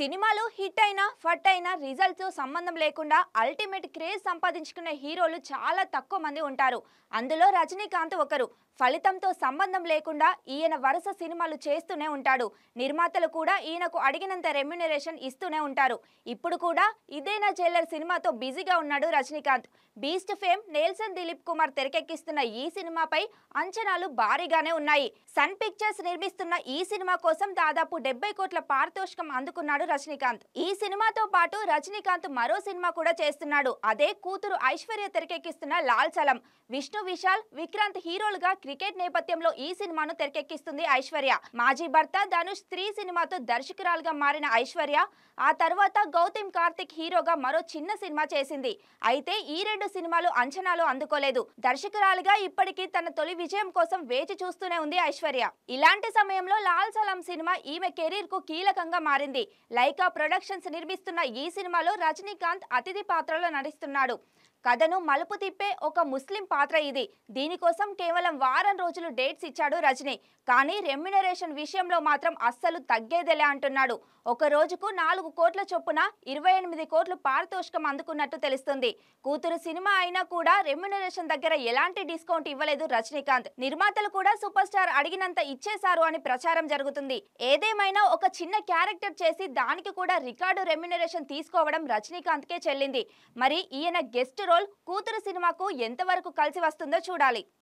సినిమాలు హిట్ అయినా ఫట్ అయినా రిజల్ట్స్ సంబంధం లేకుండా అల్టిమేట్ క్రేజ్ సంపాదించుకునే హీరోలు చాలా తక్కువ మంది ఉంటారు అందులో రజనీకాంత్ ఒకరు ఫలితంతో సంబంధం లేకుండా ఈయన వరుస సినిమాలు చేస్తూనే ఉంటాడు నిర్మాతలు కూడా ఈయనకు అడిగినంత రెమ్యునరేషన్ ఇస్తూనే ఉంటారు ఇప్పుడు కూడా ఇదేనా జైలర్ సినిమాతో బిజీగా ఉన్నాడు రజనీకాంత్ బీస్ట్ ఫేమ్ నేల్సన్ దిలీప్ కుమార్ తెరకెక్కిస్తున్న ఈ సినిమాపై అంచనాలు భారీగానే ఉన్నాయి సన్ పిక్చర్స్ నిర్మిస్తున్న ఈ సినిమా కోసం దాదాపు డెబ్బై కోట్ల పారితోషికం అందుకున్నాడు రజనీకాంత్ ఈ సినిమాతో పాటు రజనీకాంత్ మరో సినిమా కూడా చేస్తున్నాడు అదే కూతురు ఐశ్వర్య తెరకెక్కిస్తున్న లాల్ చలం విష్ణు విశాల్ విక్రాంత్ హీరోలుగా క్రికెట్ నేపథ్యంలో ఈ సినిమాను తెరకెక్కిస్తుంది ఐశ్వర్య మాజీ భర్త ధనుష్ స్త్రీ సినిమాతో దర్శకురాలుగా మారిన ఐశ్వర్య ఆ తర్వాత గౌతమ్ కార్తిక్ హీరోగా మరో చిన్న సినిమా చేసింది అయితే ఈ రెండు సినిమాలు అంచనాలు అందుకోలేదు దర్శకురాలుగా ఇప్పటికీ తన తొలి విజయం కోసం వేచి చూస్తూనే ఉంది ఐశ్వర్య ఇలాంటి సమయంలో లాల్ సలాం సినిమా ఈమె కెరీర్ కు కీలకంగా మారింది లైకా ప్రొడక్షన్స్ నిర్మిస్తున్న ఈ సినిమాలో రజనీకాంత్ అతిథి పాత్రలో నటిస్తున్నాడు కథను మలుపు తిప్పే ఒక ముస్లిం పాత్ర ఇది దీనికోసం కేవలం వారం వారం రోజులు డేట్స్ ఇచ్చాడు రజనీ కానీ రెమ్యునరేషన్ విషయంలో మాత్రం అస్సలు తగ్గేదేలే అంటున్నాడు ఒక రోజుకు నాలుగు కోట్ల చొప్పున ఇరవై ఎనిమిది కోట్లు పారితోషికం అందుకున్నట్టు తెలుస్తుంది కూతురు సినిమా అయినా కూడా రెమ్యునరేషన్ దగ్గర ఎలాంటి డిస్కౌంట్ ఇవ్వలేదు రజనీకాంత్ నిర్మాతలు కూడా సూపర్ స్టార్ అడిగినంత ఇచ్చేశారు అని ప్రచారం జరుగుతుంది ఏదేమైనా ఒక చిన్న క్యారెక్టర్ చేసి దానికి కూడా రికార్డు రెమ్యునరేషన్ తీసుకోవడం రజనీకాంత్ కే చెల్లింది మరి ఈయన గెస్ట్ రోల్ కూతురు సినిమాకు ఎంతవరకు కలిసి వస్తుందో చూడాలి